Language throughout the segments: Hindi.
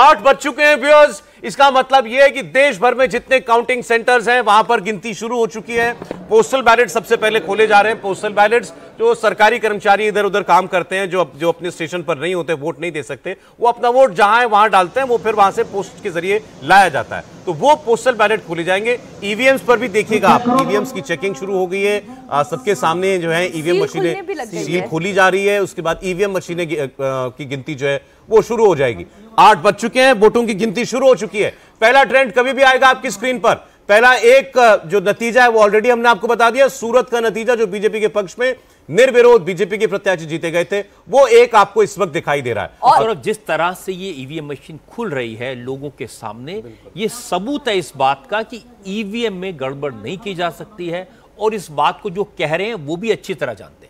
आठ बज चुके हैं व्यूअर्स इसका मतलब यह है कि देश भर में जितने काउंटिंग सेंटर्स हैं वहां पर गिनती शुरू हो चुकी है पोस्टल बैलेट सबसे पहले खोले जा रहे हैं पोस्टल बैलेट्स जो सरकारी कर्मचारी इधर उधर काम करते हैं जो जो अपने स्टेशन पर नहीं होते वोट नहीं दे सकते वो अपना वोट जहां है वहां डालते हैं वो फिर वहां से पोस्ट के जरिए लाया जाता है तो वो पोस्टल बैलेट खोले जाएंगे ईवीएम्स e पर भी देखिएगा आप ईवीएम्स e की चेकिंग शुरू हो गई है सबके सामने जो है ईवीएम e मशीनें सील खोली जा रही है उसके बाद ईवीएम मशीनें की गिनती जो है वो शुरू हो जाएगी आठ बज चुके हैं वोटों की गिनती शुरू हो चुकी है पहला ट्रेंड कभी भी आएगा आपकी स्क्रीन पर पहला एक जो नतीजा है वो ऑलरेडी हमने आपको बता दिया सूरत का नतीजा जो बीजेपी के पक्ष में निर्विरोध बीजेपी के प्रत्याशी जीते गए थे वो एक आपको इस वक्त दिखाई दे रहा है और, अब जिस तरह से ये ईवीएम e मशीन खुल रही है लोगों के सामने ये सबूत है इस बात का कि ईवीएम e में गड़बड़ नहीं की जा सकती है और इस बात को जो कह रहे हैं वो भी अच्छी तरह जानते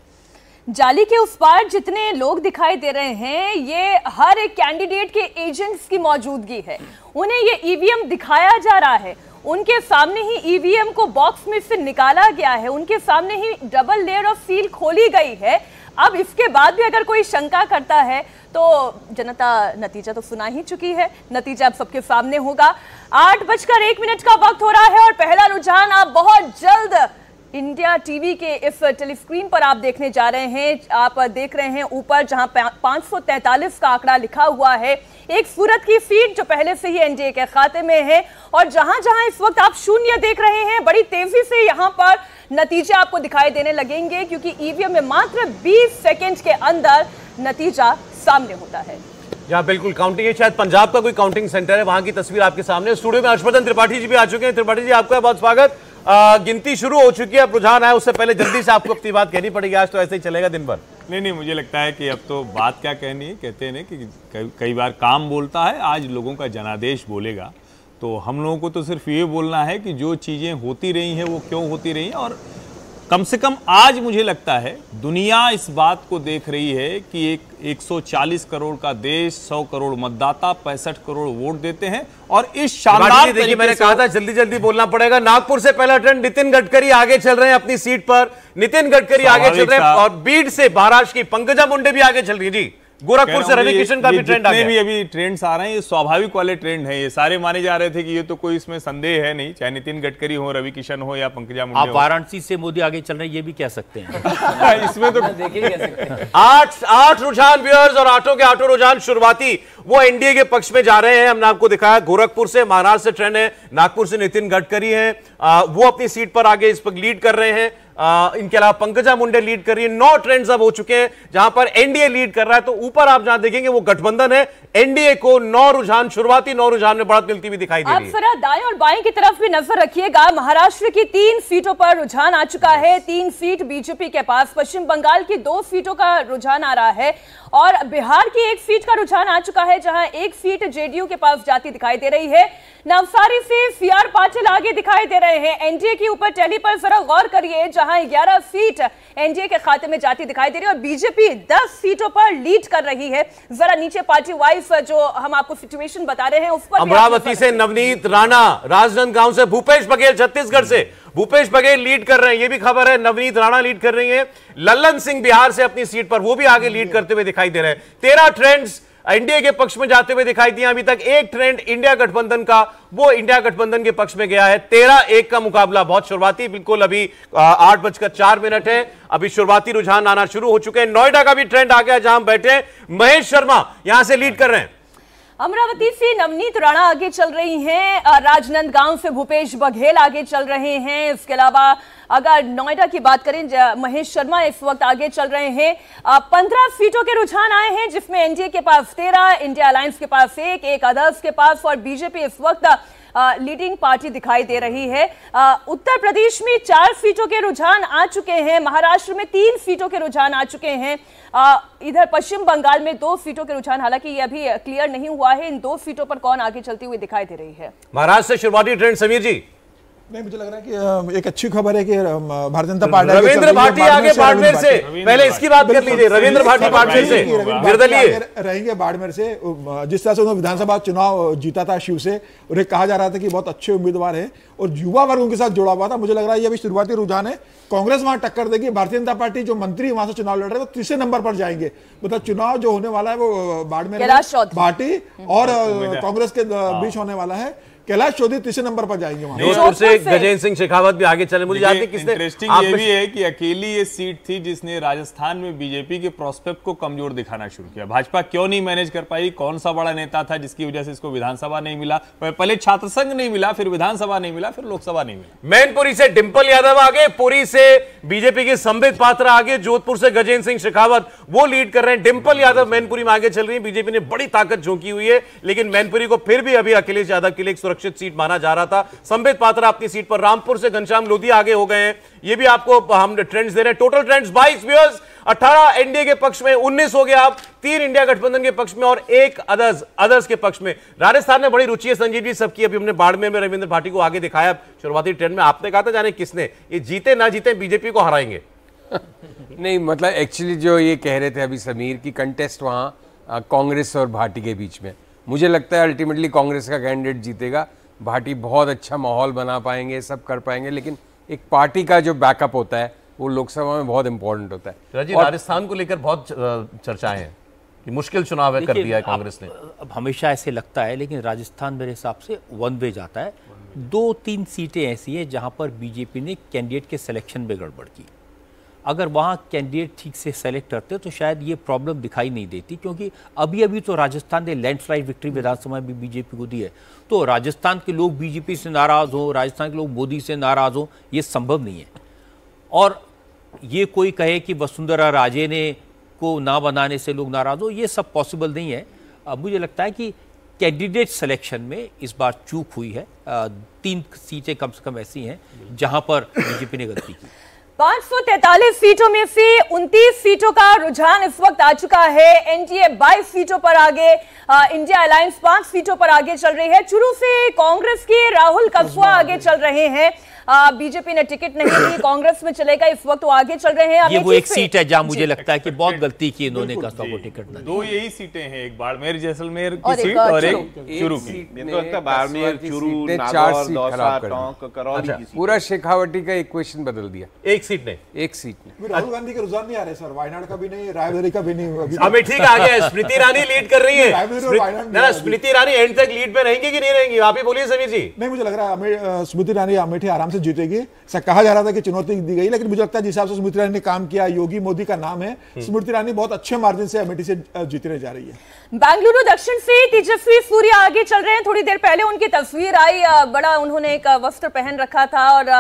जाली के उस पार जितने लोग दिखाई दे रहे हैं ये हर एक कैंडिडेट के एजेंट्स की मौजूदगी है उन्हें ये ईवीएम e दिखाया जा रहा है उनके सामने ही ईवीएम e को बॉक्स में से निकाला गया है उनके सामने ही डबल लेयर ऑफ सील खोली गई है अब इसके बाद भी अगर कोई शंका करता है तो जनता नतीजा तो सुना ही चुकी है नतीजा अब सबके सामने होगा आठ बजकर एक मिनट का वक्त हो रहा है और पहला रुझान आप बहुत जल्द इंडिया टीवी के इस टेलीस्क्रीन पर आप देखने जा रहे हैं आप देख रहे हैं ऊपर जहां पांच सौ का आंकड़ा लिखा हुआ है एक सूरत की सीट जो पहले से ही एनडीए के खाते में है और जहां जहां इस वक्त आप शून्य देख रहे हैं बड़ी तेजी से यहां पर नतीजे आपको दिखाई देने लगेंगे क्योंकि ईवीएम में मात्र बीस सेकेंड के अंदर नतीजा सामने होता है जहाँ बिल्कुल काउंटिंग है शायद पंजाब का कोई काउंटिंग सेंटर है वहां की तस्वीर आपके सामने स्टूडियो में हर्षवर्धन त्रिपाठी जी भी आ चुके हैं त्रिपाठी जी आपका बहुत स्वागत गिनती शुरू हो चुकी है अब रुझान है उससे पहले जल्दी से आपको अपनी बात कहनी पड़ेगी आज तो ऐसे ही चलेगा दिन भर नहीं नहीं मुझे लगता है कि अब तो बात क्या कहनी है कहते हैं कि कई, कई बार काम बोलता है आज लोगों का जनादेश बोलेगा तो हम लोगों को तो सिर्फ ये बोलना है कि जो चीज़ें होती रही हैं वो क्यों होती रही हैं और कम से कम आज मुझे लगता है दुनिया इस बात को देख रही है कि एक 140 करोड़ का देश 100 करोड़ मतदाता पैंसठ करोड़ वोट देते हैं और इस शानदार देखिए मैंने कहा था जल्दी जल्दी बोलना पड़ेगा नागपुर से पहला ट्रेंड नितिन गडकरी आगे चल रहे हैं अपनी सीट पर नितिन गडकरी आगे चल रहे हैं और बीड से महाराष्ट्र की पंकजा मुंडे भी आगे चल रही जी गोरखपुर से रवि किशन का भी ट्रेंड आ गया भी अभी ट्रेंड्स आ रहे हैं ये स्वाभाविक वाले ट्रेंड है ये सारे माने जा रहे थे कि ये तो कोई इसमें संदेह है नहीं चाहे नितिन गडकरी हो रवि किशन हो या पंकजा मुंडे आप वाराणसी से मोदी आगे चल रहे ये भी कह सकते हैं इसमें तो देखिए आठ आठ रुझान व्यूअर्स और आठों के आठों रुझान शुरुआती वो एनडीए के पक्ष में जा रहे हैं हमने आपको दिखाया गोरखपुर से महाराष्ट्र से ट्रेंड है नागपुर से नितिन गडकरी है वो अपनी सीट पर आगे इस पर लीड कर रहे हैं इनके अलावा पंकजा मुंडे लीड कर रही है नौ ट्रेंड्स अब हो चुके हैं जहां पर एनडीए लीड कर रहा है तो ऊपर आप जहां देखेंगे वो गठबंधन है एनडीए को नौ रुझान शुरुआती नौ रुझान में बढ़त मिलती हुई दिखाई दे रही है दाएं और बाएं की तरफ भी नजर रखिएगा महाराष्ट्र की तीन सीटों पर रुझान आ चुका है तीन सीट बीजेपी के पास पश्चिम बंगाल की दो सीटों का रुझान आ रहा है और बिहार की एक सीट का रुझान आ चुका है जहां एक सीट जेडीयू के पास जाती दिखाई दे रही है नवसारी से सी आर पाटिल आगे दिखाई दे रहे हैं एनडीए के ऊपर टैली पर जरा गौर करिए जहां 11 सीट एनडीए के खाते में जाती दिखाई दे रही है और बीजेपी 10 सीटों पर लीड कर रही है जरा नीचे पार्टी वाइज जो हम आपको सिचुएशन बता रहे हैं उस पर अमरावती से नवनीत राणा राजनांदगांव से भूपेश बघेल छत्तीसगढ़ से भूपेश बघेल लीड कर रहे हैं ये भी खबर है नवनीत राणा लीड कर रही है ललन सिंह बिहार से अपनी सीट पर वो भी आगे लीड करते हुए दिखाई दे रहे हैं तेरह ट्रेंड्स एनडीए के पक्ष में जाते हुए दिखाई दिए अभी तक एक ट्रेंड इंडिया गठबंधन का वो इंडिया गठबंधन के पक्ष में गया है तेरह एक का मुकाबला बहुत शुरुआती बिल्कुल अभी आठ बजकर चार मिनट है अभी शुरुआती रुझान आना शुरू हो चुके हैं नोएडा का भी ट्रेंड आ गया जहां बैठे महेश शर्मा यहां से लीड कर रहे हैं अमरावती से नवनीत राणा आगे चल रही हैं राजनंदगांव से भूपेश बघेल आगे चल रहे हैं इसके अलावा अगर नोएडा की बात करें महेश शर्मा इस वक्त आगे चल रहे हैं पंद्रह सीटों के रुझान आए हैं जिसमें एनडीए के पास तेरह इंडिया अलायंस के पास एक एक अदर्स के पास और बीजेपी इस वक्त लीडिंग पार्टी दिखाई दे रही है उत्तर प्रदेश में चार सीटों के रुझान आ चुके हैं महाराष्ट्र में तीन सीटों के रुझान आ चुके हैं इधर पश्चिम बंगाल में दो सीटों के रुझान हालांकि ये अभी क्लियर नहीं हुआ है इन दो सीटों पर कौन आगे चलती हुई दिखाई दे रही है महाराष्ट्र से शुरुआती ट्रेंड समीर जी नहीं मुझे लग रहा है कि एक अच्छी खबर है कि भारतीय जनता पार्टी रविंद्र भाटी आगे बाड़मेर से पहले इसकी बात कर लीजिए रविंद्र भाटी बाड़मेर से निर्दलीय रहेंगे बाड़मेर से जिस तरह से उन्होंने विधानसभा चुनाव जीता था शिव से उन्हें कहा जा रहा था कि बहुत अच्छे उम्मीदवार है और युवा वर्गों के साथ जुड़ा हुआ था मुझे लग रहा है ये अभी शुरुआती रुझान है कांग्रेस वहां टक्कर देगी भारतीय जनता पार्टी जो मंत्री वहां से चुनाव लड़ रहे हैं वो तीसरे नंबर पर जाएंगे मतलब चुनाव जो होने वाला है वो बाड़मेर भाटी और कांग्रेस के हाँ। बीच होने वाला है कैलाश चौधरी तीसरे नंबर पर जाएंगे जोधपुर से गजेंद्र सिंह शेखावत भी आगे चले मुझे जानते किसने इंटरेस्टिंग ये भी है कि अकेली ये सीट थी जिसने राजस्थान में बीजेपी के प्रोस्पेक्ट को कमजोर दिखाना शुरू किया भाजपा क्यों नहीं मैनेज कर पाई कौन सा बड़ा नेता था जिसकी वजह से इसको विधानसभा नहीं मिला पहले छात्र संघ नहीं मिला फिर विधानसभा नहीं मिला फिर लोकसभा नहीं मिला मैनपुरी से डिम्पल यादव आगे पुरी से बीजेपी के संबित पात्र आगे जोधपुर से गजेंद्र सिंह शेखावत वो लीड कर रहे हैं डिम्पल यादव मैनपुरी में आगे चल रही है बीजेपी ने बड़ी ताकत झोंकी हुई है लेकिन मैनपुरी को फिर भी अभी अखिलेश यादव के लिए सुरक्षित सीट माना जा रहा था संबित पात्रा आपकी सीट पर रामपुर से घनश्याम लोधी आगे हो गए हैं ये भी आपको हम ट्रेंड्स दे रहे हैं टोटल ट्रेंड्स बाईस व्यूअर्स अठारह एनडीए के पक्ष में उन्नीस हो गया आप तीन इंडिया गठबंधन के पक्ष में और एक अदर्स अदर्स के पक्ष में राजस्थान में बड़ी रुचि है संजीव जी सबकी अभी हमने बाड़मेर में रविंद्र भाटी को आगे दिखाया शुरुआती ट्रेंड में आपने कहा था जाने किसने ये जीते ना जीते बीजेपी को हराएंगे नहीं मतलब एक्चुअली जो ये कह रहे थे अभी समीर की कंटेस्ट वहाँ कांग्रेस और भाटी के बीच में मुझे लगता है अल्टीमेटली कांग्रेस का कैंडिडेट जीतेगा भाटी बहुत अच्छा माहौल बना पाएंगे सब कर पाएंगे लेकिन एक पार्टी का जो बैकअप होता है वो लोकसभा में बहुत इंपॉर्टेंट होता है राजीव राजस्थान को लेकर बहुत चर्चाएं हैं कि मुश्किल चुनाव है कर दिया है कांग्रेस ने अब हमेशा ऐसे लगता है लेकिन राजस्थान मेरे हिसाब से वन वे जाता है दो तीन सीटें ऐसी हैं जहां पर बीजेपी ने कैंडिडेट के सिलेक्शन में गड़बड़ की अगर वहाँ कैंडिडेट ठीक से सेलेक्ट करते तो शायद ये प्रॉब्लम दिखाई नहीं देती क्योंकि अभी अभी तो राजस्थान ने लैंडस्लाइड विक्ट्री विधानसभा में भी बीजेपी को दी है तो राजस्थान के लोग बीजेपी से नाराज़ हों राजस्थान के लोग मोदी से नाराज़ हों ये संभव नहीं है और ये कोई कहे कि वसुंधरा राजे ने को ना बनाने से लोग नाराज़ हो ये सब पॉसिबल नहीं है अब मुझे लगता है कि कैंडिडेट सिलेक्शन में इस बार चूक हुई है तीन सीटें कम से कम ऐसी हैं जहां पर बीजेपी ने गलती की 543 सीटों में से उनतीस सीटों का रुझान इस वक्त आ चुका है एनडीए 22 सीटों पर आगे इंडिया अलायंस पांच सीटों पर आगे चल रही है शुरू से कांग्रेस के राहुल कब्सवा आगे चल रहे हैं बीजेपी ने टिकट नहीं दी कांग्रेस में चलेगा इस वक्त वो आगे चल रहे हैं ये वो एक सीट है जहां मुझे लगता है कि बहुत गलती की इन्होंने कस्बा को टिकट दो यही सीटें हैं एक बाड़मेर जैसलमेर की सीट और एक चुरू की बाड़मेर चूरू अच्छा, पूरा शेखावटी का इक्वेशन बदल दिया एक सीट ने एक सीट ने राहुल गांधी के रुझान नहीं आ रहे सर वायनाड का भी नहीं रायबरेली का भी नहीं अभी ठीक आ गया स्मृति ईरानी लीड कर रही है ना स्मृति ईरानी एंड तक लीड पे रहेंगे कि नहीं रहेंगी आप ही बोलिए समीर जी नहीं मुझे लग रहा है स्मृति ईरानी अमेठी आराम से जीतेगी ऐसा कहा जा रहा था कि चुनौती दी गई लेकिन मुझे लगता है जिस हिसाब से स्मृति ईरानी ने काम किया योगी मोदी का नाम है स्मृति हम्म। ईरानी बहुत अच्छे मार्जिन से अमेठी से जीतने जा रही है बेंगलुरु दक्षिण से तेजस्वी सूर्य आगे चल रहे हैं थोड़ी देर पहले उनकी तस्वीर आई बड़ा उन्होंने एक वस्त्र पहन रखा था और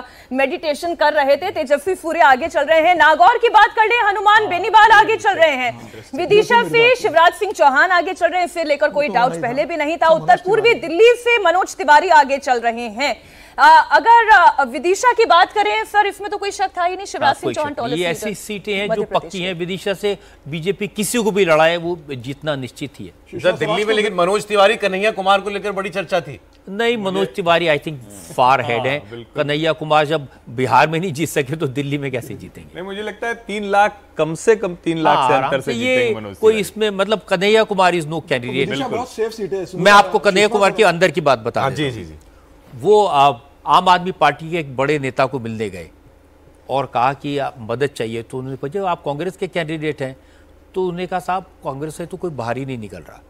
मेडिटेशन कर रहे थे तेजस्वी सूर्य आगे चल रहे हैं नागौर की बात कर ले हनुमान बेनीवाल आगे चल रहे हैं विदिशा से शिवराज सिंह चौहान आगे चल रहे हैं इसे लेकर कोई डाउट तो पहले भी नहीं था तो उत्तर पूर्वी दिल्ली से मनोज तिवारी आगे चल रहे हैं आ, अगर विदिशा की बात करें सर इसमें तो कोई शक था ही नहीं शिवराज हाँ, सिंह चौहान ये ऐसी सीटें हैं जो पक्की हैं विदिशा से बीजेपी किसी को भी लड़ाए वो जीतना निश्चित ही है सर दिल्ली में लेकिन मनोज तिवारी कन्हैया कुमार को लेकर बड़ी चर्चा थी नहीं Manoj Tiwari I think far ahead है कन्हैया कुमार जब बिहार में नहीं जीत सके तो दिल्ली में कैसे जीतेंगे नहीं मुझे लगता है तीन लाख कम से कम तीन लाख हाँ, से अंतर से ये कोई इसमें मतलब Kanhaiya Kumar is no candidate मैं आपको कन्हैया कुमार के अंदर की बात बता हाँ, जी जी जी वो आम आदमी पार्टी के एक बड़े नेता को मिलने गए और कहा कि मदद चाहिए तो उन्होंने पूछा आप कांग्रेस के कैंडिडेट हैं तो उन्होंने कहा साहब कांग्रेस से तो कोई बाहर ही नहीं निकल रहा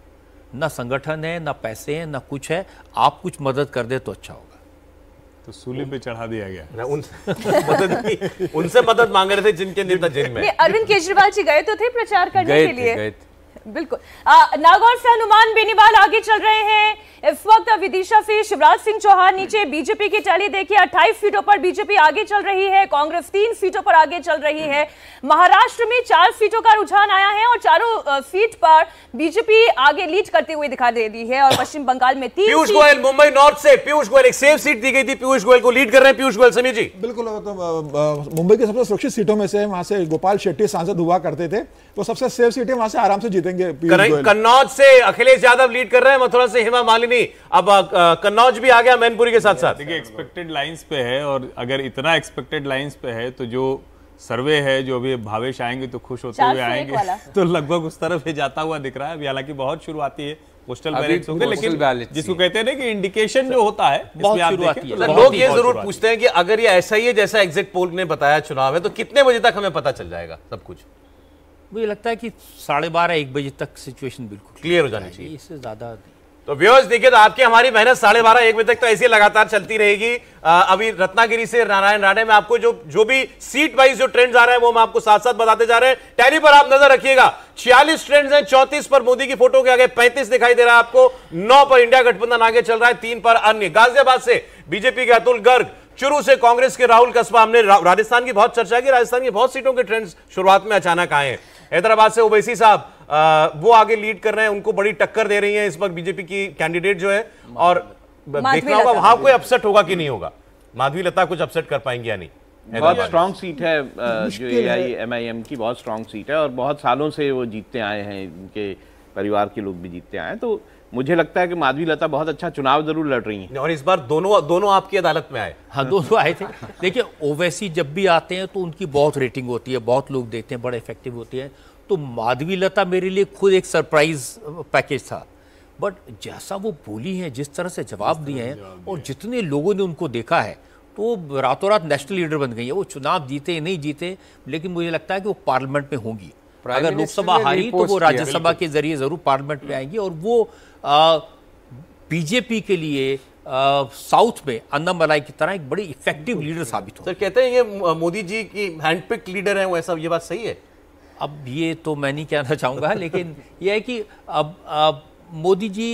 ना संगठन है ना पैसे हैं ना कुछ है आप कुछ मदद कर दे तो अच्छा होगा तो सूली पे चढ़ा दिया गया ना उन मदद उनसे मदद मांग रहे थे जिनके नेता जेल में अरविंद केजरीवाल जी गए तो थे प्रचार करने के लिए गए बिल्कुल नागौर से हनुमान बेनीवाल आगे चल रहे हैं इस वक्त विदिशा से शिवराज सिंह चौहान नीचे बीजेपी की टैली देखिए अट्ठाईस सीटों पर बीजेपी आगे चल रही है कांग्रेस तीन सीटों पर आगे चल रही है महाराष्ट्र में चार सीटों का रुझान आया है और चारों सीट पर बीजेपी आगे लीड करते हुए दिखा दे रही है और पश्चिम बंगाल में तीन पीयूष गोयल मुंबई नॉर्थ से पीयूष गोयल एक सेफ सीट दी गई थी पीयूष गोयल को लीड कर रहे हैं पीयूष गोयल समीर जी बिल्कुल तो, मुंबई की सबसे सुरक्षित सीटों में से वहां से गोपाल शेट्टी सांसद हुआ करते थे वो सबसे सेफ सीटें वहां से आराम से जीते देंगे कन्नौज से अखिलेश यादव लीड कर रहे हैं मथुरा से हेमा मालिनी अब कन्नौज भी आ गया मैनपुरी के साथ साथ देखिए एक्सपेक्टेड लाइंस पे है और अगर इतना एक्सपेक्टेड लाइंस पे है तो जो सर्वे है जो अभी भावेश आएंगे तो खुश होते हुए आएंगे तो लगभग उस तरफ ही जाता हुआ दिख रहा है अभी हालांकि बहुत शुरुआती है पोस्टल बैलेट होंगे लेकिन जिसको कहते हैं ना कि इंडिकेशन जो होता है बहुत है लोग ये जरूर पूछते हैं कि अगर ये ऐसा ही है जैसा एग्जिट पोल ने बताया चुनाव है तो कितने बजे तक हमें पता चल जाएगा सब कुछ मुझे लगता है कि साढ़े बारह एक बजे तक सिचुएशन बिल्कुल क्लियर हो जानी चाहिए इससे ज़्यादा तो व्यवस्थ देखिए तो आपकी हमारी मेहनत साढ़े बारह एक बजे तक तो ऐसी लगातार चलती रहेगी अभी रत्नागिरी से नारायण राणे में आपको जो जो भी सीट वाइज जो ट्रेंड आ रहे हैं वो हम आपको साथ साथ बताते जा रहे हैं टैली पर आप नजर रखिएगा छियालीस ट्रेंड्स हैं चौतीस पर मोदी की फोटो के आगे पैंतीस दिखाई दे रहा है आपको नौ पर इंडिया गठबंधन आगे चल रहा है तीन पर अन्य गाजियाबाद से बीजेपी के अतुल गर्ग चुरू से कांग्रेस के राहुल कस्बा हमने राजस्थान की बहुत चर्चा की राजस्थान की बहुत सीटों के ट्रेंड शुरुआत में अचानक आए हैं हैदराबाद से ओवैसी साहब वो आगे लीड कर रहे हैं उनको बड़ी टक्कर दे रही है इस वक्त बीजेपी की कैंडिडेट जो है और देखना होगा वहां कोई अपसेट होगा कि नहीं होगा माधवी लता कुछ अपसेट कर पाएंगे या नहीं बहुत स्ट्रांग सीट है जो ए आई एम आई एम की बहुत स्ट्रांग सीट है और बहुत सालों से वो जीतते आए हैं इनके परिवार के लोग भी जीतते आए हैं तो मुझे लगता है कि माधवी लता बहुत अच्छा चुनाव जरूर लड़ रही हैं और इस बार दोनों दोनों आपकी अदालत में आए हाँ दोनों आए थे देखिए ओवैसी जब भी आते हैं तो उनकी बहुत रेटिंग होती है बहुत लोग देखते हैं बड़े इफेक्टिव होती है तो माधवी लता मेरे लिए खुद एक सरप्राइज पैकेज था बट जैसा वो बोली हैं जिस तरह से जवाब दिए हैं और जितने लोगों ने उनको देखा है तो रातों रात नेशनल लीडर बन गई है वो चुनाव जीते नहीं जीते लेकिन मुझे लगता है कि वो पार्लियामेंट में होंगी अगर लोकसभा हारी तो वो राज्यसभा के जरिए जरूर पार्लियामेंट में आएंगी और वो बीजेपी के लिए साउथ में अन्ना मलाई की तरह एक बड़ी इफेक्टिव लीडर साबित हो सर कहते हैं ये मोदी जी की हैंडपिक लीडर हैं वो ऐसा ये बात सही है अब ये तो मैं नहीं कहना चाहूँगा लेकिन यह है कि अब, अब मोदी जी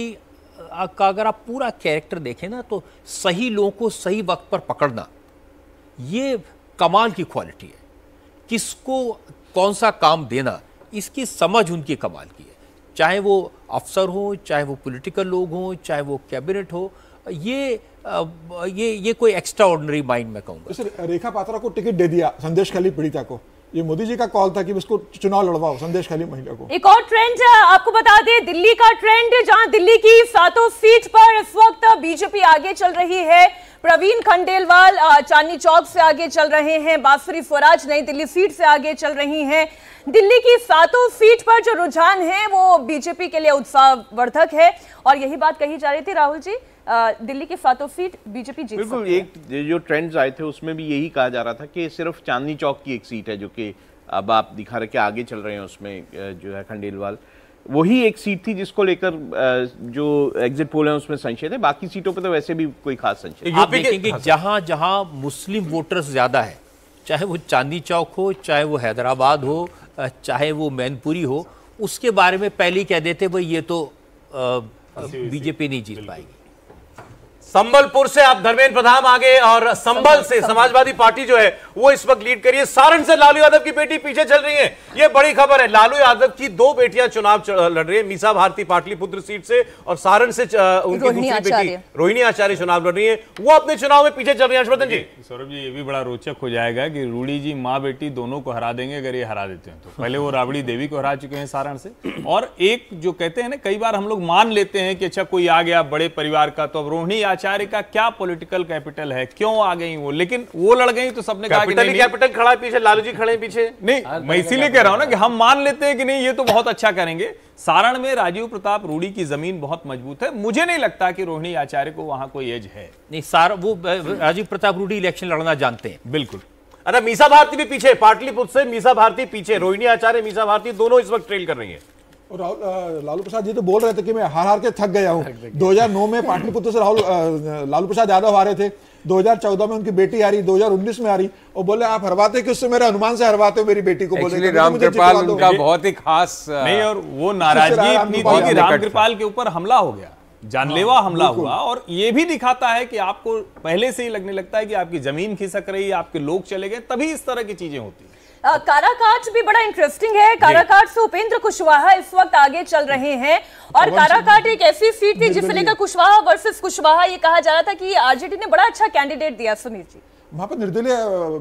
का अगर आप पूरा कैरेक्टर देखें ना तो सही लोगों को सही वक्त पर पकड़ना ये कमाल की क्वालिटी है किसको कौन सा काम देना इसकी समझ उनकी कमाल की है चाहे वो अफसर हो चाहे वो पॉलिटिकल लोग हों चाहे वो कैबिनेट हो ये ये ये कोई एक्स्ट्रा ऑर्डनरी माइंड में कहूँगा सर रेखा पात्रा को टिकट दे दिया संदेश खाली पीड़िता को ये मोदी जी का कॉल था कि इसको चुनाव लड़वाओ संदेश खाली महिला को एक और ट्रेंड आपको बता दें दिल्ली का ट्रेंड जहां दिल्ली की सातों सीट पर इस वक्त बीजेपी आगे चल रही है प्रवीण खंडेलवाल चांदनी चौक से आगे चल रहे हैं बासुरी स्वराज नई दिल्ली सीट से आगे चल रही हैं दिल्ली की सातों सीट पर जो रुझान है वो बीजेपी के लिए उत्साहवर्धक है और यही बात कही जा रही थी राहुल जी दिल्ली के सातों सीट बीजेपी जीत बिल्कुल एक जो ट्रेंड्स आए थे उसमें भी यही कहा जा रहा था कि सिर्फ चांदनी चौक की एक सीट है जो कि अब आप दिखा रहे कि आगे चल रहे हैं उसमें जो है खंडेलवाल वही एक सीट थी जिसको लेकर जो एग्जिट पोल है उसमें संशय है बाकी सीटों पर तो वैसे भी कोई खास संशय आप देखेंगे जहां जहां मुस्लिम वोटर्स ज्यादा है चाहे वो चांदी चौक हो चाहे वो हैदराबाद हो चाहे वो मैनपुरी हो उसके बारे में पहले ही कह देते भाई ये तो बीजेपी नहीं जीत पाएगी संबलपुर से आप धर्मेंद्र प्रधान आगे और संबल से समाजवादी पार्टी जो है वो इस वक्त लीड करिए सारण से लालू यादव की बेटी पीछे चल रही है ये बड़ी खबर है लालू यादव की दो बेटियां चुनाव लड़ रही है मीसा भारती पाटलिपुत्र सीट से और सारण से उनकी दूसरी बेटी रोहिणी आचार्य चुनाव लड़ रही है वो अपने चुनाव में पीछे चल रही है हर्षवर्धन जी सौरभ जी ये भी बड़ा रोचक हो जाएगा की रूढ़ी जी माँ बेटी दोनों को हरा देंगे अगर ये हरा देते हैं तो पहले वो राबड़ी देवी को हरा चुके हैं सारण से और एक जो कहते हैं ना कई बार हम लोग मान लेते हैं कि अच्छा कोई आ गया बड़े परिवार का तो अब रोहिणी आचार्य का क्या पॉलिटिकल कैपिटल है क्यों आ गई वो लेकिन वो लड़ गई तो सबने कहा कि नहीं कैपिटल खड़ा है पीछे लालू जी खड़े हैं पीछे नहीं हाँ, मैं इसीलिए कह रहा हूं ना कि हम मान लेते हैं कि नहीं ये तो बहुत अच्छा करेंगे सारण में राजीव प्रताप रूढ़ी की जमीन बहुत मजबूत है मुझे नहीं लगता कि रोहिणी आचार्य को वहां कोई एज है नहीं सार वो राजीव प्रताप रूढ़ी इलेक्शन लड़ना जानते हैं बिल्कुल अरे अच्छा, मीसा भारती भी पीछे पाटलिपुत्र से मीसा भारती पीछे रोहिणी आचार्य मीसा भारती दोनों इस वक्त ट्रेल कर रही है राहुल लालू प्रसाद जी तो बोल रहे थे कि मैं हार हार के थक गया हूँ 2009 में पाटलिपुत्र से राहुल लालू प्रसाद यादव हारे थे 2014 में उनकी बेटी आ रही 2019 में आ रही और बोले आप हरवाते कि उससे मेरे अनुमान से हरवाते हो मेरी बेटी को बोले तो रामकृपाल उनका बहुत ही खास नहीं और वो नाराजगी राम थी कि रामकृपाल के ऊपर हमला हो गया जानलेवा हाँ, हमला हुआ और ये भी दिखाता है कि आपको पहले से ही लगने लगता है कि आपकी जमीन खिसक रही है आपके लोग चले गए तभी इस तरह की चीजें होती है काराकाट भी बड़ा इंटरेस्टिंग है काराकाट से उपेंद्र कुशवाहा इस वक्त आगे चल रहे हैं और काराकाट एक ऐसी सीट थी जिसे लेकर कुशवाहा वर्सेस कुशवाहा ये कहा जा रहा था कि आरजेडी ने बड़ा अच्छा कैंडिडेट दिया सुनील जी वहां पर निर्दलीय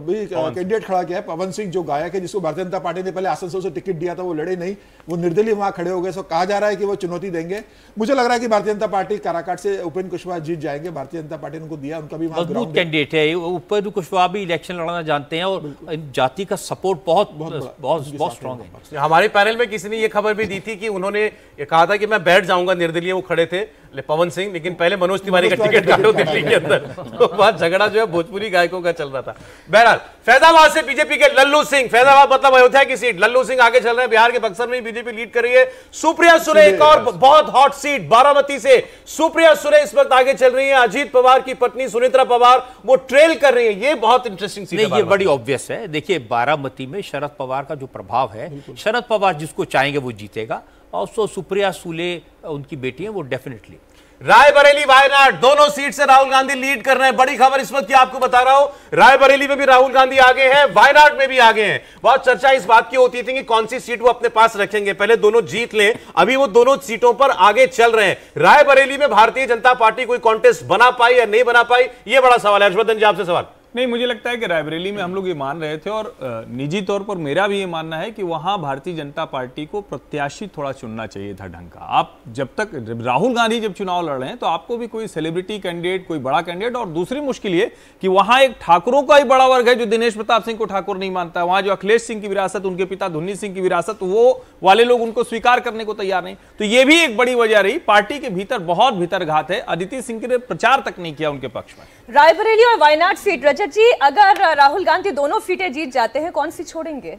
भी कैंडिडेट खड़ा किया है पवन सिंह जो गायक है जिसको भारतीय जनता पार्टी ने पहले आसनसोल से टिकट दिया था वो लड़े नहीं वो निर्दलीय वहां खड़े हो गए सो कहा जा रहा है कि वो चुनौती देंगे मुझे लग रहा है कि भारतीय जनता पार्टी काराकाट से उपेन्द्र कुशवाहा जीत जाएंगे भारतीय जनता पार्टी ने उनको दिया उनका भी मजबूत कैंडिडेट है उपेन्द्र कुशवाहा भी इलेक्शन लड़ना जानते हैं और जाति का सपोर्ट बहुत बहुत बहुत स्ट्रॉन्ग है हमारे पैनल में किसी ने ये खबर भी दी थी कि उन्होंने कहा था कि मैं बैठ जाऊंगा निर्दलीय वो खड़े थे पवन सिंह लेकिन पहले मनोज तिवारी का टिकट काटो दिल्ली के अंदर तो बात झगड़ा जो है भोजपुरी गायकों लड़कों का चल रहा था बहरहाल फैजाबाद से बीजेपी के लल्लू सिंह फैजाबाद मतलब अयोध्या की सीट लल्लू सिंह आगे चल रहे हैं बिहार के बक्सर में बीजेपी लीड कर रही है सुप्रिया सुरे एक और बहुत हॉट सीट बारामती से सुप्रिया सुरे इस वक्त आगे चल रही है अजीत पवार की पत्नी सुनित्रा पवार वो ट्रेल कर रही है ये बहुत इंटरेस्टिंग सीट ये बड़ी ऑब्वियस है देखिए बारामती में शरद पवार का जो प्रभाव है शरद पवार जिसको चाहेंगे वो जीतेगा और सो सुप्रिया सुले उनकी बेटी है वो डेफिनेटली रायबरेली वायनाड दोनों सीट से राहुल गांधी लीड कर रहे हैं बड़ी खबर इस वक्त की आपको बता रहा हूं रायबरेली में भी राहुल गांधी आगे हैं वायनाड में भी आगे हैं बहुत चर्चा इस बात की होती थी कि कौन सी सीट वो अपने पास रखेंगे पहले दोनों जीत लें अभी वो दोनों सीटों पर आगे चल रहे हैं रायबरेली में भारतीय जनता पार्टी कोई कॉन्टेस्ट बना पाई या नहीं बना पाई यह बड़ा सवाल है हर्षवर्धन जी आपसे सवाल नहीं मुझे लगता है कि रायबरेली में हम लोग ये मान रहे थे और निजी तौर पर मेरा भी ये मानना है कि वहाँ भारतीय जनता पार्टी को प्रत्याशी थोड़ा चुनना चाहिए था ढंग का आप जब तक राहुल गांधी जब चुनाव लड़ रहे हैं तो आपको भी कोई सेलिब्रिटी कैंडिडेट कोई बड़ा कैंडिडेट और दूसरी मुश्किल ये कि वहाँ एक ठाकुरों का ही बड़ा वर्ग है जो दिनेश प्रताप सिंह को ठाकुर नहीं मानता वहाँ जो अखिलेश सिंह की विरासत उनके पिता धुन्नी सिंह की विरासत वो वाले लोग उनको स्वीकार करने को तैयार नहीं तो ये भी एक बड़ी वजह रही पार्टी के भीतर बहुत भीतर घात है अदिति सिंह ने प्रचार तक नहीं किया उनके पक्ष में रायबरेली और वायनाड सीट रजत जी अगर राहुल गांधी दोनों सीटें जीत जाते हैं कौन सी छोड़ेंगे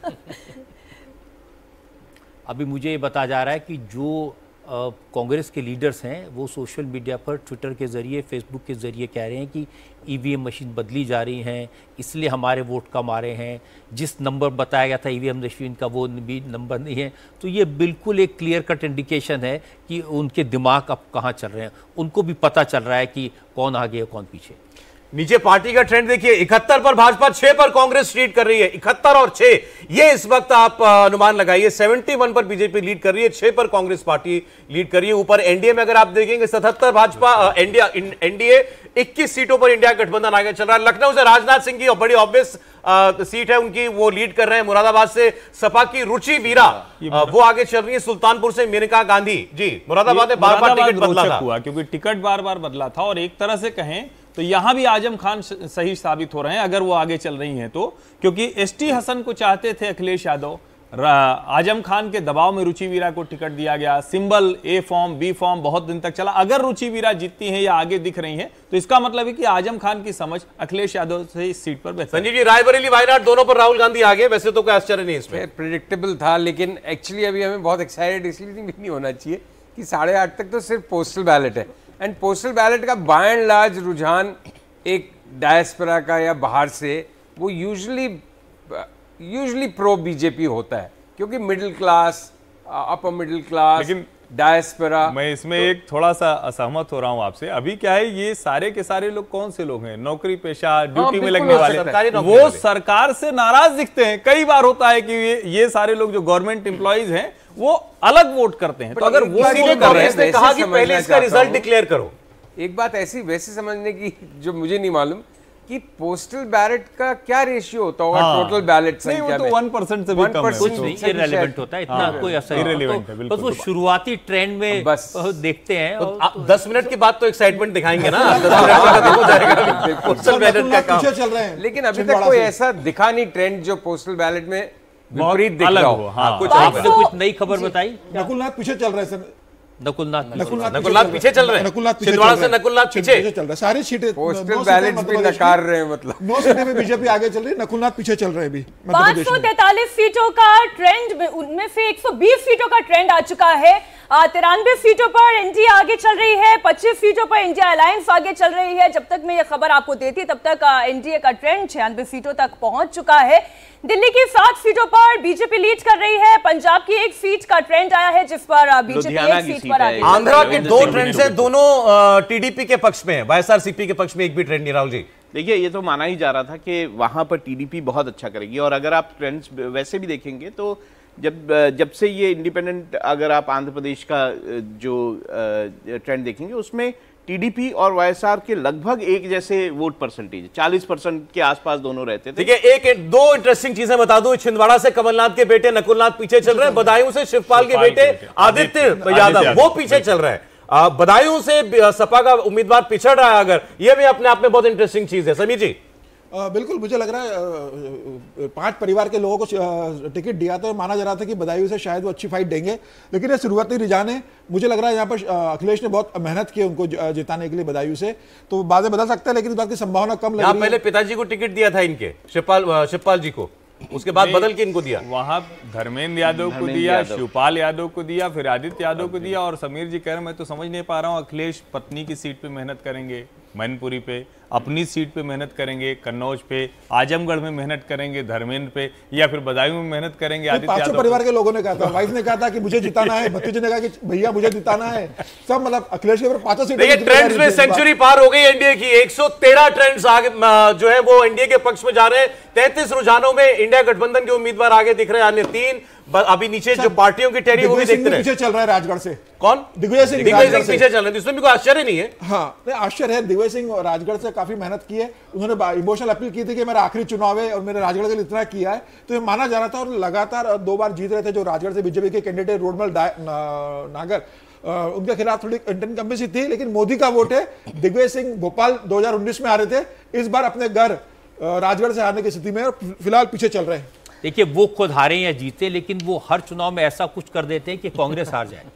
अभी मुझे ये बता जा रहा है कि जो कांग्रेस के लीडर्स हैं वो सोशल मीडिया पर ट्विटर के ज़रिए फेसबुक के ज़रिए कह रहे हैं कि ईवीएम मशीन बदली जा रही हैं इसलिए हमारे वोट कम आ रहे हैं जिस नंबर बताया गया था ईवीएम मशीन का वो भी नंबर नहीं है तो ये बिल्कुल एक क्लियर कट इंडिकेशन है कि उनके दिमाग अब कहाँ चल रहे हैं उनको भी पता चल रहा है कि कौन आगे है कौन पीछे नीचे पार्टी का ट्रेंड देखिए इकहत्तर पर भाजपा छह पर कांग्रेस लीड कर रही है इकहत्तर और छह ये इस वक्त आप अनुमान लगाइए 71 पर बीजेपी लीड कर रही है छह पर कांग्रेस पार्टी लीड कर रही है ऊपर एनडीए में अगर आप देखेंगे सतहत्तर भाजपा एनडीए 21 सीटों पर इंडिया गठबंधन आगे चल रहा है लखनऊ से राजनाथ सिंह की और बड़ी ऑब्वियस सीट है उनकी वो लीड कर रहे हैं मुरादाबाद से सपा की रुचि वीरा हाँ, वो आगे चल रही है सुल्तानपुर से मेनका गांधी जी मुरादाबाद ने बार बार टिकट बदला हुआ क्योंकि टिकट बार बार बदला था और एक तरह से कहें तो यहां भी आजम खान सही साबित हो रहे हैं अगर वो आगे चल रही हैं तो क्योंकि एसटी हसन को चाहते थे अखिलेश यादव आजम खान के दबाव में रुचि वीरा को टिकट दिया गया symbol A form B form बहुत दिन तक चला अगर रुचि वीरा जीतती हैं या आगे दिख रही हैं तो इसका मतलब है कि आजम खान की समझ अखिलेश यादव से इस सीट पर बेहतर संजय जी रायबरेली वायनाड दोनों पर राहुल गांधी आगे वैसे तो कोई आश्चर्य नहीं इसमें प्रिडिक्टेबल था लेकिन एक्चुअली अभी हमें बहुत एक्साइटेड इसलिए भी नहीं होना चाहिए कि साढ़े आठ तक तो सिर्फ पोस्टल बैलेट है एंड पोस्टल बैलेट का बाय एंड लार्ज रुझान एक डायस्परा का या बाहर से वो यूजली यूजली प्रो बीजेपी होता है क्योंकि middle class upper middle class लेकिन मैं इसमें तो, एक थोड़ा सा असहमत हो रहा हूं आपसे अभी क्या है ये सारे के सारे लोग कौन से लोग हैं नौकरी पेशा हाँ, ड्यूटी में लगने वाले वो सरकार से नाराज दिखते हैं कई बार होता है कि ये ये सारे लोग जो गवर्नमेंट एम्प्लॉयज हैं वो अलग वोट करते हैं तो अगर वो कहा कि पहले इसका रिजल्ट डिक्लेयर करो एक बात ऐसी वैसे समझने की जो मुझे नहीं मालूम कि पोस्टल बैलेट का क्या रेशियो होता होगा हाँ। टोटल बैलेट नहीं वो तो वन परसेंट से भी कम है कुछ नहीं इरेलेवेंट होता है इतना हाँ। कोई असर तो, है बस वो शुरुआती ट्रेंड में बस देखते हैं तो, आ, दस मिनट के बाद तो एक्साइटमेंट दिखाएंगे ना पोस्टल तो बैलेट का काम चल रहे हैं लेकिन अभी तक कोई ऐसा दिखा नहीं ट्रेंड जो पोस्टल बैलेट में विपरीत दिख रहा हो हाँ। हाँ, कुछ आपने तो कुछ नई खबर बताई नकुलनाथ पीछे चल रहे हैं सर नकुलनाथ नकुलनाथ पीछे चल रहे हैं नकुलनाथ मतलब सौ तैतालीस सीटों का ट्रेंड उनमें से एक सौ बीस सीटों का ट्रेंड आ चुका है तिरानवे सीटों पर एनडीए आगे चल रही है पच्चीस सीटों पर इंडिया अलायंस आगे चल रही है जब तक मैं ये खबर आपको देती तब तक एनडीए का ट्रेंड छियानवे सीटों तक पहुंच चुका है दिल्ली की सात सीटों पर बीजेपी लीड कर रही है पंजाब की एक सीट का ट्रेंड आया है जिस पर बीजेपी एक सीट, सीट पर आगे आंध्रा के दो ट्रेंड है दोनों टीडीपी के पक्ष में वाईएसआरसीपी के पक्ष में एक भी ट्रेंड नहीं राहुल जी देखिए ये तो माना ही जा रहा था कि वहां पर टीडीपी बहुत अच्छा करेगी और अगर आप ट्रेंड्स वैसे भी देखेंगे तो जब जब से ये इंडिपेंडेंट अगर आप आंध्र प्रदेश का जो ट्रेंड देखेंगे उसमें टीडीपी और वाईएसआर के लगभग एक जैसे वोट परसेंटेज 40 परसेंट के आसपास दोनों रहते थे ठीक है एक दो इंटरेस्टिंग चीजें बता दू छिंदवाड़ा से कमलनाथ के बेटे नकुलनाथ पीछे चल रहे हैं बदायूं से शिवपाल के बेटे आदित्य यादव वो पीछे चल रहे हैं बदायूं से सपा का उम्मीदवार पिछड़ रहा है अगर यह भी अपने आप में बहुत इंटरेस्टिंग चीज है समीर जी बिल्कुल मुझे लग रहा है पांच परिवार के लोगों को टिकट दिया था माना जा रहा था कि बदायूं से शायद वो अच्छी फाइट देंगे लेकिन ये शुरुआती रिजान है मुझे लग रहा है यहाँ पर अखिलेश ने बहुत मेहनत की उनको जिताने के लिए बदायूं से तो बाद में बदल सकता है लेकिन इस बात की संभावना कम लग रही पहले पिताजी को टिकट दिया था इनके शिवपाल शिवपाल जी को उसके बाद बदल के इनको दिया वहां धर्मेंद्र यादव को दिया शिवपाल यादव को दिया फिर आदित्य यादव को दिया और समीर जी कह रहे मैं तो समझ नहीं पा रहा हूँ अखिलेश पत्नी की सीट पे मेहनत करेंगे मैनपुरी पे अपनी सीट पे मेहनत करेंगे कन्नौज पे आजमगढ़ में मेहनत करेंगे धर्मेंद्र पे या फिर बदायूं में मेहनत करेंगे आदित्य परिवार के लोगों ने कहा था वाइफ ने कहा था कि मुझे जिताना है भतीजे ने कहा कि भैया मुझे जिताना है सब मतलब अखिलेश के पांचों सीट ट्रेंड्स में सेंचुरी पार हो गई एनडीए की एक ट्रेंड्स जो है वो एनडीए के पक्ष में जा रहे हैं तैतीस रुझानों में इंडिया गठबंधन के उम्मीदवार आगे दिख रहे हैं अन्य तीन अभी नीचे जो अच्छा। पार्टियों की टेरी वो भी देखते रहे चल रहा है राजगढ़ से कौन दिग्विजय सिंह दिग्विजय सिंह पीछे चल रहे इसमें भी कोई आश्चर्य नहीं है हाँ आश्चर्य है दिग्विजय सिंह राजगढ़ से काफी मेहनत की है उन्होंने इमोशनल अपील की थी कि मेरा आखिरी चुनाव है और मैंने राजगढ़ के लिए इतना किया है तो ये माना जा रहा था और लगातार दो बार जीत रहे थे जो राजगढ़ से बीजेपी के कैंडिडेट रोडमल नागर उनके खिलाफ थोड़ी इनकम्बेसी थी लेकिन मोदी का वोट है दिग्विजय सिंह भोपाल दो में आ रहे थे इस बार अपने घर राजगढ़ से हारने की स्थिति में और फिलहाल पीछे चल रहे हैं देखिए वो खुद हारे या जीते लेकिन वो हर चुनाव में ऐसा कुछ कर देते हैं कि कांग्रेस हार जाए